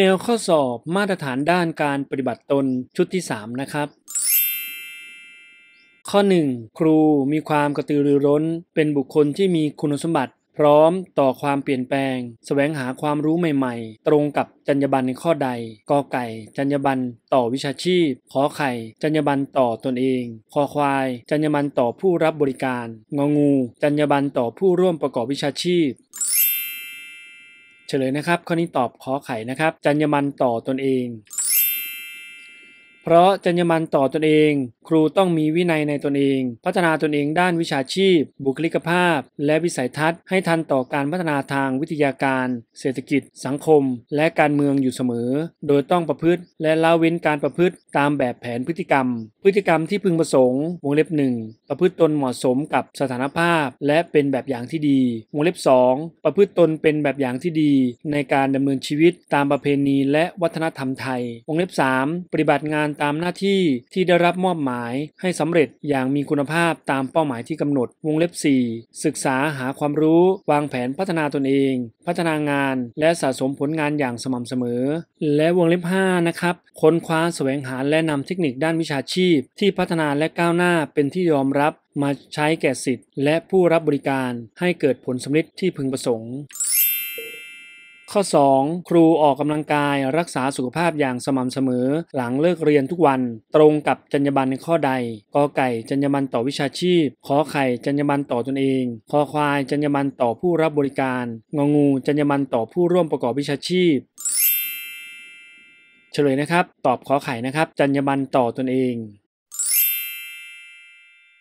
แนวข้อสอบมาตรฐานด้านการปฏิบัติตนชุดที่ 3 นะครับ ข้อ1ครูมีความกระตือรือร้น เป็นบุคคลที่มีคุณสมบัติ พร้อมต่อความเปลี่ยนแปลงสแสวงหาความรู้ใหม่ ๆ ตรงกับจรรยาบรรณในข้อใดกอไก่ จรรยาบรรณต่อวิชาชีพขอไข่ จรรยาบรรณต่อตนเองคอควายจรรยาบรรณต่อผู้รับบริการงองู จรรยาบรรณต่อผู้ร่วมประกอบวิชาชีพเฉลยนะครับข้อนี้ตอบขอไข่นะครับ จัญญมันต่อตนเองเพราะจรรยาบรรณต่อตนเองครูต้องมีวินัยในตนเอง พัฒนาตนเองด้านวิชาชีพ บุคลิกภาพและวิสัยทัศน์ให้ทันต่อการพัฒนาทางวิทยาการ เศรษฐกิจสังคม และการเมืองอยู่เสมอโดยต้องประพฤติและละเว้นการประพฤติตามแบบแผนพฤติกรรม พฤติกรรมที่พึงประสงค์วงเล็บหนึ่งประพฤติตนเหมาะสมกับสถานภาพและเป็นแบบอย่างที่ดีวงเล็บ 2 ประพฤติตนเป็นแบบอย่างที่ดี ในการดำเนินชีวิต ตามประเพณี และวัฒนธรรมไทยวงเล็บ 3ปฏิบัติงานตามหน้าที่ที่ได้รับมอบหมายให้สำเร็จอย่างมีคุณภาพตามเป้าหมายที่กำหนด วงเล็บ 4 ศึกษาหาความรู้วางแผนพัฒนาตนเอง พัฒนางานและสะสมผลงานอย่างสม่ำเสมอ และวงเล็บ5นะครับค้นคว้าแสวงหาและนำเทคนิคด้านวิชาชีพที่พัฒนาและก้าวหน้าเป็นที่ยอมรับมาใช้แก่สิทธิ์ และผู้รับบริการให้เกิดผลสำเร็จที่พึงประสงค์ข้อ2ครูออกกำลังกายรักษาสุขภาพอย่างสม่ำเสมอ หลังเลิกเรียนทุกวัน ตรงกับจรรยาบรรณในข้อใดกอไก่จรรยาบรรณต่อวิชาชีพขอไข่จรรยาบรรณต่อตนเองคอควายจรรยาบรรณต่อผู้รับบริการงองูจรรยาบรรณต่อผู้ร่วมประกอบวิชาชีพ เฉลยนะครับ ตอบขอไข่นะครับจรรยาบรรณต่อตนเอง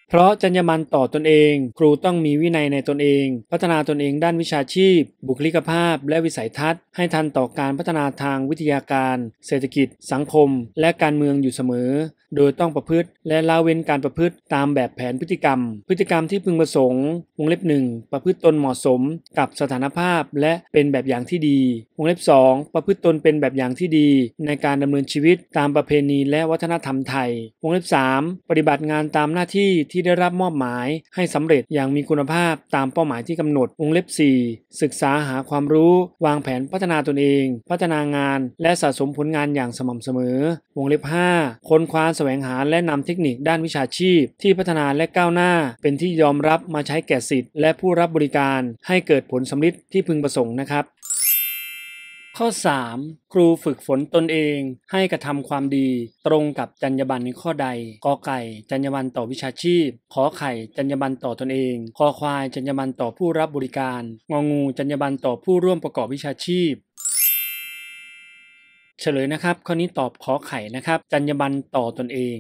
เพราะจรรยาบรรณต่อตนเอง ครูต้องมีวินัยในตนเอง พัฒนาตนเองด้านวิชาชีพ บุคลิกภาพ และวิสัยทัศน์ให้ทันต่อการพัฒนาทางวิทยาการ เศรษฐกิจ สังคม และการเมืองอยู่เสมอ โดยต้องประพฤติและละเว้นการประพฤติตามแบบแผนพฤติกรรม พฤติกรรมที่พึงประสงค์วงเล็บหนึ่งประพฤติตนเหมาะสมกับสถานภาพและเป็นแบบอย่างที่ดีวงเล็บ2ประพฤติตนเป็นแบบอย่างที่ดีในการดำเนินชีวิตตามประเพณี และวัฒนธรรมไทยวงเล็บ3ปฏิบัติงานตามหน้าที่ที่ที่ได้รับมอบหมายให้สำเร็จอย่างมีคุณภาพตามเป้าหมายที่กำหนด องเล็บ 4 ศึกษาหาความรู้ วางแผนพัฒนาตนเอง พัฒนางานและสะสมผลงานอย่างสม่ำเสมอวงเล็บ 5ค้นคว้าแสวงหาและนำเทคนิคด้านวิชาชีพที่พัฒนาและก้าวหน้า เป็นที่ยอมรับมาใช้แก่สิทธิ์และผู้รับบริการให้เกิดผลสำลิดที่พึงประสงค์นะครับข้อ 3. ครูฝึกฝนตนเองให้กระทำความดี ตรงกับจรรยาบรรณในข้อใดกอไก่จรรยาบรรณต่อวิชาชีพขอไข่จรรยาบรรณต่อตนเองคอควายจรรยาบรรณต่อผู้รับบริการงองูจรรยาบรรณต่อผู้ร่วมประกอบวิชาชีพ เฉลยนะครับ ข้อนี้ตอบขอไข่นะครับ จรรยาบรรณต่อตนเอง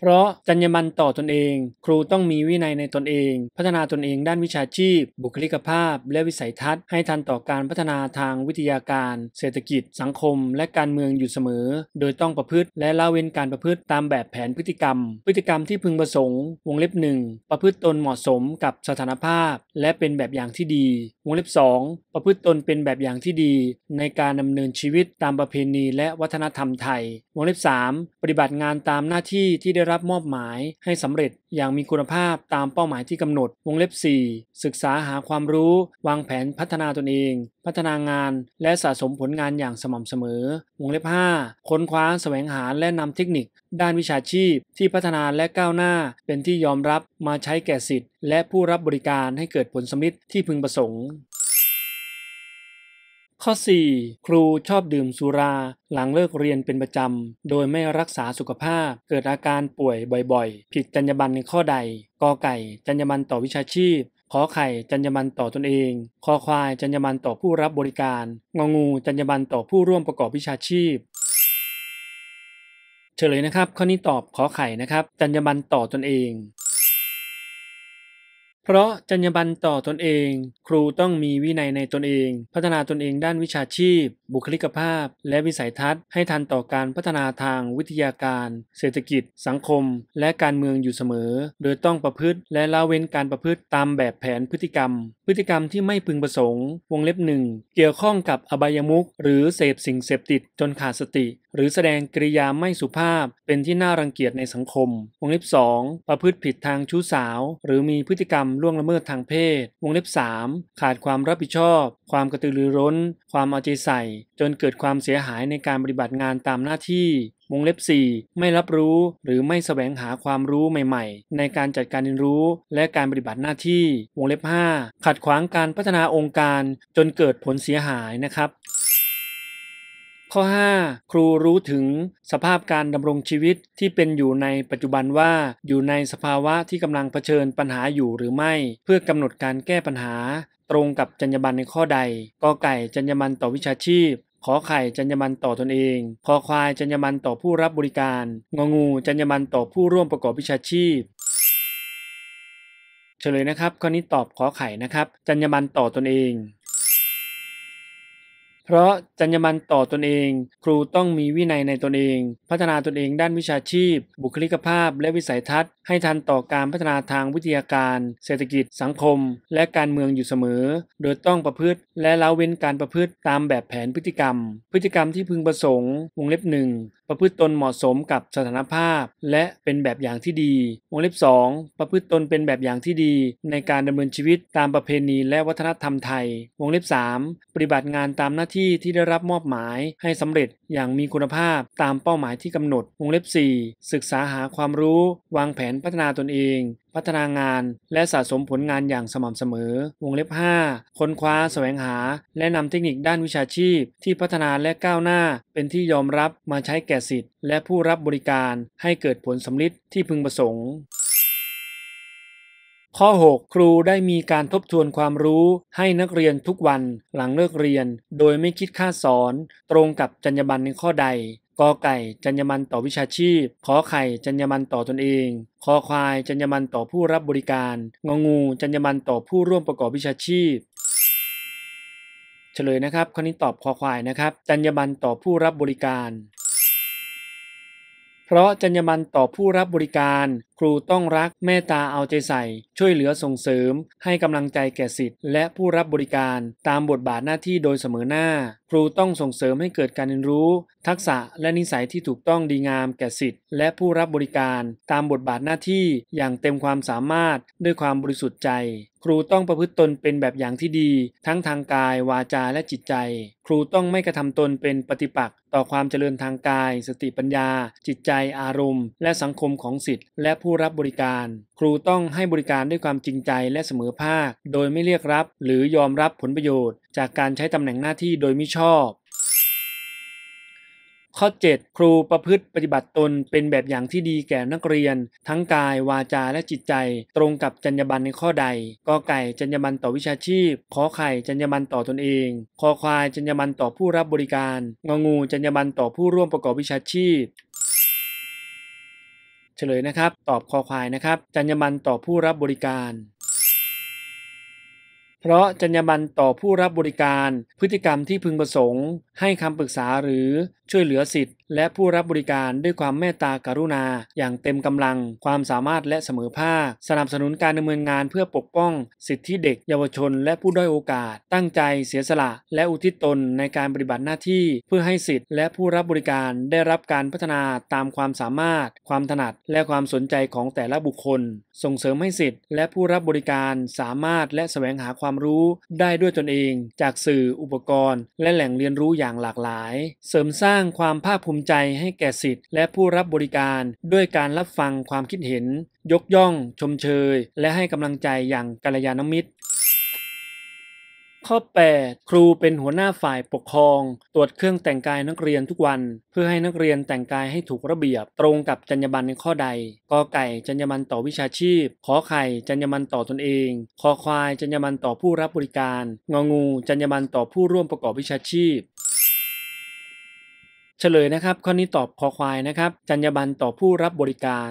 เพราะจรรยาบรรณต่อตนเอง ครูต้องมีวินัยในตนเอง พัฒนาตนเองด้านวิชาชีพ บุคลิกภาพและวิสัยทัศน์ ให้ทันต่อการพัฒนาทางวิทยาการ เศรษฐกิจ สังคม และการเมืองอยู่เสมอ โดยต้องประพฤติและละเว้นการประพฤติตามแบบแผนพฤติกรรม พฤติกรรมที่พึงประสงค์วงเล็บหนึ่งประพฤติตนเหมาะสมกับสถานภาพและเป็นแบบอย่างที่ดีวงเล็บ2ประพฤติตนเป็นแบบอย่างที่ดี ในการดำเนินชีวิตตามประเพณี และวัฒนธรรมไทยวงเล็บ3ปฏิบัติงานตามหน้าที่ที่ได้รับมอบหมายให้สำเร็จอย่างมีคุณภาพตามเป้าหมายที่กำหนด วงเล็บ 4 ศึกษาหาความรู้ วางแผนพัฒนาตนเอง พัฒนางาน และสะสมผลงานอย่างสม่ำเสมอ วงเล็บ 5 ค้นคว้าแสวงหาและนำเทคนิค ด้านวิชาชีพที่พัฒนาและก้าวหน้า เป็นที่ยอมรับมาใช้แก่สิทธิ์และผู้รับบริการให้เกิดผลสมฤทธิ์ที่พึงประสงค์ข้อ 4. ครูชอบดื่มสุราหลังเลิกเรียนเป็นประจำโดยไม่รักษาสุขภาพเกิดอาการป่วยบ่อยๆ ผิดจรรยาบรรณในข้อใดกอไก่ จรรยาบรรณต่อวิชาชีพขอไข่จรรยาบรรณต่อตนเองคอควายจรรยาบรรณต่อผู้รับบริการงองูจรรยาบรรณต่อผู้ร่วมประกอบวิชาชีพ เฉลยนะครับ ข้อนี้ตอบขอไข่นะครับจรรยาบรรณต่อตนเองเพราะจรรยาบรรณต่อตนเอง ครูต้องมี วินัยในตนเอง พัฒนาตนเองด้านวิชาชีพ บุคลิกภาพ และวิสัยทัศน์ให้ทันต่อการพัฒนาทางวิทยาการ เศรษฐกิจ สังคม และการเมืองอยู่เสมอ โดยต้องประพฤติและละเว้นการประพฤติตามแบบแผนพฤติกรรม พฤติกรรมที่ไม่พึงประสงค์ วงเล็บหนึ่ง เกี่ยวข้องกับอบายมุขหรือเสพสิ่งเสพติดจนขาดสติหรือแสดงกริยาไม่สุภาพเป็นที่น่ารังเกียจในสังคม วงเล็บ 2 ประพฤติผิดทางชู้สาว หรือมีพฤติกรรมล่วงละเมิดทางเพศ วงเล็บ 3 ขาดความรับผิดชอบ ความกระตือรือร้น ความเอาใจใส่ จนเกิดความเสียหายในการปฏิบัติงานตามหน้าที่ วงเล็บ 4 ไม่รับรู้ หรือไม่สแสวงหาความรู้ใหม่ๆ ในการจัดการเรียนรู้และการปฏิบัติหน้าที่ วงเล็บ 5 ขัดขวางการพัฒนาองค์การจนเกิดผลเสียหายนะครับข้อ5ครูรู้ถึงสภาพการดำรงชีวิตที่เป็นอยู่ในปัจจุบันว่า อยู่ในสภาวะที่กำลังเผชิญปัญหาอยู่หรือไม่ เพื่อกำหนดการแก้ปัญหา ตรงกับจรรยาบรรณในข้อใดกอไก่จรรยาบรรณต่อวิชาชีพขอไข่จรรยาบรรณต่อตนเองคอควายจรรยาบรรณต่อผู้รับบริการงองูจรรยาบรรณต่อผู้ร่วมประกอบวิชาชีพ เฉลยนะครับข้อนี้ตอบขอไข่นะครับ จรรยาบรรณต่อตนเองเพราะจรรยาบรรณต่อตนเอง ครูต้องมีวินัยในตนเอง พัฒนาตนเองด้านวิชาชีพ บุคลิกภาพ และวิสัยทัศน์ ให้ทันต่อการพัฒนาทางวิทยาการ เศรษฐกิจ สังคม และการเมืองอยู่เสมอ โดยต้องประพฤติและละเว้นการประพฤติตามแบบแผนพฤติกรรม พฤติกรรมที่พึงประสงค์วงเล็บหนึ่งประพฤติตนเหมาะสมกับสถานภาพ และเป็นแบบอย่างที่ดี วงเล็บ 2 ประพฤติตนเป็นแบบอย่างที่ดี ในการดำเนินชีวิตตามประเพณี และวัฒนธรรมไทยวงเล็บ3ปฏิบัติงานตามหน้าที่ที่ที่ได้รับมอบหมายให้สำเร็จอย่างมีคุณภาพตามเป้าหมายที่กำหนดวงเล็บ 4 ศึกษาหาความรู้ วางแผนพัฒนาตนเอง พัฒนางานและสะสมผลงานอย่างสม่ำเสมอวงเล็บ 5 ค้นคว้าแสวงหา และนำเทคนิคด้านวิชาชีพที่พัฒนาและก้าวหน้า เป็นที่ยอมรับมาใช้แก่สิทธิ์และผู้รับบริการให้เกิดผลสำลิดที่พึงประสงค์ข้อ6ครูได้มีการทบทวนความรู้ให้นักเรียนทุกวันหลังเลิกเรียน โดยไม่คิดค่าสอน ตรงกับจรรยาบรรณในข้อใดกอไก่จรรยาบรรณต่อวิชาชีพขอไข่จรรยาบรรณต่อตนเองคอควายจรรยาบรรณต่อผู้รับบริการงองู จรรยาบรรณต่อผู้ร่วมประกอบวิชาชีพ เฉลยนะครับข้อนี้ตอบคอควายนะครับ จรรยาบรรณต่อผู้รับบริการเพราะจรรยาบรรณต่อผู้รับบริการ ครูต้องรักเมตตาเอาใจใส่ ช่วยเหลือส่งเสริม ให้กำลังใจแก่สิทธิ์และผู้รับบริการ ตามบทบาทหน้าที่โดยเสมอหน้า ครูต้องส่งเสริมให้เกิดการเรียนรู้ ทักษะและนิสัยที่ถูกต้องดีงามแก่สิทธิ์และผู้รับบริการ ตามบทบาทหน้าที่อย่างเต็มความสามารถด้วยความบริสุทธิ์ใจ ครูต้องประพฤติตนเป็นแบบอย่างที่ดี ทั้งทางกายวาจาและจิตใจ ครูต้องไม่กระทำตนเป็นปฏิปักษ์ต่อความเจริญทางกาย สติปัญญา จิตใจ อารมณ์ และสังคมของสิทธิ์และผู้รับบริการ ครูต้องให้บริการด้วยความจริงใจและเสมอภาค โดยไม่เรียกรับ หรือยอมรับผลประโยชน์ จากการใช้ตำแหน่งหน้าที่โดยมิชอบข้อ 7 ครูประพฤติปฏิบัติตนเป็นแบบอย่างที่ดีแก่นักเรียน ทั้งกาย วาจาและจิตใจ ตรงกับจรรยาบรรณในข้อใดกอไก่จรรยาบรรณต่อวิชาชีพขอไข่จรรยาบรรณต่อตนเองคอควายจรรยาบรรณต่อผู้รับบริการงองูจรรยาบรรณต่อผู้ร่วมประกอบวิชาชีพ เฉลยนะครับ ตอบคอควายนะครับจัญญบันต่อผู้รับบริการเพราะจรรยาบรรณต่อผู้รับบริการ พฤติกรรมที่พึงประสงค์ให้คำปรึกษาหรือช่วยเหลือสิทธิและผู้รับบริการด้วยความเมตตากรุณาอย่างเต็มกำลังความสามารถและเสมอภาคสนับสนุนการดำเนินงาน เพื่อปกป้องสิทธิเด็กเยาวชน และผู้ด้อยโอกาสตั้งใจเสียสละ และอุทิศตนในการปฏิบัติหน้าที่เพื่อให้สิทธิและผู้รับบริการได้รับการพัฒนาตามความสามารถ ความถนัด และความสนใจของแต่ละบุคคล ส่งเสริมให้สิทธิและผู้รับบริการสามารถและแสวงหาความรู้ ได้ด้วยตนเอง จากสื่ออุปกรณ์ และแหล่งเรียนรู้อย่างหลากหลาย เสริมสร้างความภาคภูมิมิใจให้แก่สิทธิ์และผู้รับบริการ ด้วยการรับฟังความคิดเห็น ยกย่อง ชมเชย และให้กำลังใจอย่างกัลยาณมิตร ข้อ 8 ครูเป็นหัวหน้าฝ่ายปกครอง ตรวจเครื่องแต่งกายนักเรียนทุกวัน เพื่อให้นักเรียนแต่งกายให้ถูกระเบียบ ตรงกับจรรยาบรรณในข้อใดกอไก่จรรยาบรรณต่อวิชาชีพขอไข่จรรยาบรรณต่อตนเองคอควายจรรยาบรรณต่อผู้รับบริการงองูจรรยาบรรณต่อผู้ร่วมประกอบวิชาชีพเฉลยนะครับข้อนี้ตอบคอควายนะครับจรรยาบรรณต่อผู้รับบริการ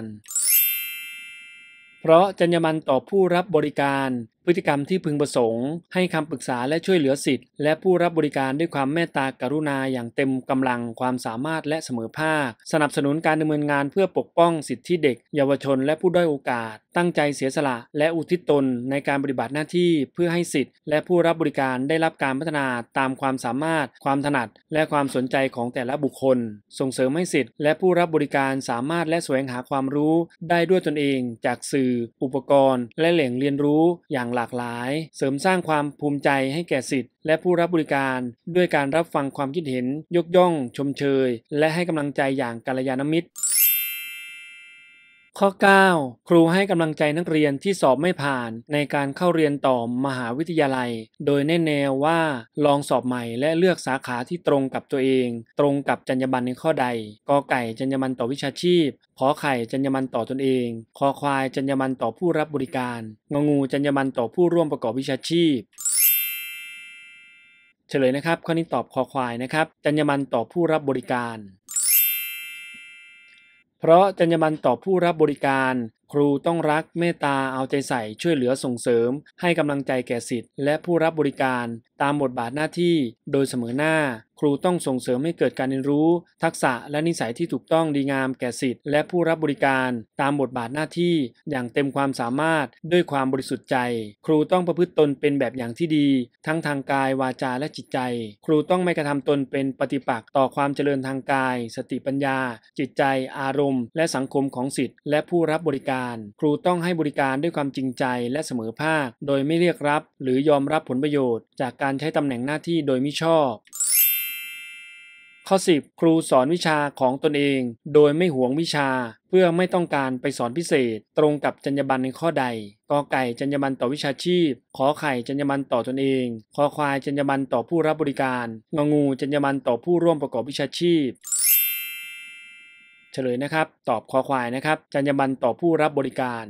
เพราะจรรยาบรรณต่อผู้รับบริการ พฤติกรรมที่พึงประสงค์ ให้คำปรึกษาและช่วยเหลือสิทธิ์และ ผู้รับบริการด้วยความเมตตากรุณาอย่างเต็มกำลังความสามารถและเสมอภาค สนับสนุนการดำเนินงานเพื่อปกป้องสิทธิเด็กเยาวชน และผู้ด้อยโอกาสตั้งใจเสียสละและอุทิศตนในการปฏิบัติหน้าที่เพื่อให้สิทธิ์และผู้รับบริการได้รับการพัฒนาตามความสามารถความถนัด และความสนใจของแต่ละบุคคล ส่งเสริมให้สิทธิ์และผู้รับบริการสามารถและแสวงหาความรู้ได้ด้วยตนเองจากสื่ออุปกรณ์ และแหล่งเรียนรู้อย่างหลากหลาย เสริมสร้างความภูมิใจให้แก่สิทธิ์และผู้รับบริการด้วยการรับฟังความคิดเห็น ยกย่อง ชมเชย และให้กำลังใจอย่างกัลยาณมิตรข้อ 9 ครูให้กำลังใจนักเรียนที่สอบไม่ผ่าน ในการเข้าเรียนต่อมหาวิทยาลัย โดยแนะแนวว่าลองสอบใหม่และเลือกสาขาที่ตรงกับตัวเอง ตรงกับจรรยาบรรณในข้อใดกอไก่จรรยาบรรณต่อวิชาชีพขอไข่จรรยาบรรณต่อตนเองคอควายจรรยาบรรณต่อผู้รับบริการ งงูจรรยาบรรณต่อผู้ร่วมประกอบวิชาชีพ เฉลยนะครับข้อนี้ตอบคอควายนะครับ จรรยาบรรณต่อผู้รับบริการเพราะจรรยาบรรณต่อผู้รับบริการ ครูต้องรักเมตตาเอาใจใส่ช่วยเหลือส่งเสริม ให้กำลังใจแก่สิทธิ์และผู้รับบริการตามบทบาทหน้าที่ โดยเสมอหน้า ครูต้องส่งเสริมให้เกิดการเรียนรู้ ทักษะและนิสัยที่ถูกต้องดีงามแก่สิทธิ์และผู้รับบริการ ตามบทบาทหน้าที่ อย่างเต็มความสามารถด้วยความบริสุทธิ์ใจ ครูต้องประพฤติตนเป็นแบบอย่างที่ดี ทั้งทางกาย วาจาและจิตใจ ครูต้องไม่กระทำตนเป็นปฏิปักษ์ต่อความเจริญทางกาย สติปัญญา จิตใจ อารมณ์ และสังคมของสิทธิ์และผู้รับบริการ ครูต้องให้บริการด้วยความจริงใจและเสมอภาคโดยไม่เรียกรับ หรือยอมรับผลประโยชน์ จากการการใช้ตำแหน่งหน้าที่โดยมิชอบ ข้อ 10 ครูสอนวิชาของตนเอง โดยไม่หวงวิชา เพื่อไม่ต้องการไปสอนพิเศษ ตรงกับจรรยาบรรณในข้อใดกอไก่จรรยาบรรณต่อวิชาชีพ ขอไข่จรรยาบรรณต่อตนเองคอควายจรรยาบรรณต่อผู้รับบริการ งงูจรรยาบรรณต่อผู้ร่วมประกอบวิชาชีพ เฉลยนะครับ ตอบคอควายนะครับ จรรยาบรรณต่อผู้รับบริการ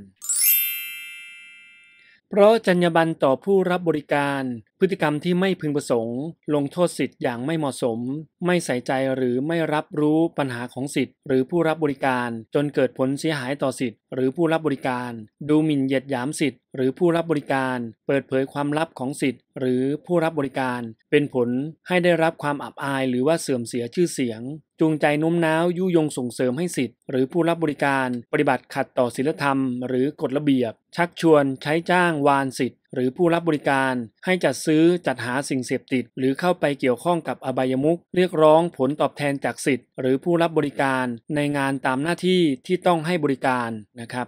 เพราะจรรยาบรรณต่อผู้รับบริการพฤติกรรมที่ไม่พึงประสงค์ ลงโทษสิทธิ์อย่างไม่เหมาะสม ไม่ใส่ใจหรือไม่รับรู้ปัญหาของสิทธิ์หรือผู้รับบริการ จนเกิดผลเสียหายต่อสิทธิ์หรือผู้รับบริการ ดูหมิ่นเหยียดหยามสิทธิ์หรือผู้รับบริการ เปิดเผยความลับของสิทธิ์หรือผู้รับบริการ เป็นผลให้ได้รับความอับอายหรือว่าเสื่อมเสียชื่อเสียง จูงใจโน้มน้าวยุยงส่งเสริมให้สิทธิ์หรือผู้รับบริการ ปฏิบัติขัดต่อศีลธรรมหรือกฎระเบียบ ชักชวนใช้จ้างวานสิทธิ์หรือผู้รับบริการให้จัดซื้อจัดหาสิ่งเสพติด หรือเข้าไปเกี่ยวข้องกับอบายมุขเรียกร้องผลตอบแทนจากสิทธิ์หรือผู้รับบริการ ในงานตามหน้าที่ที่ต้องให้บริการนะครับ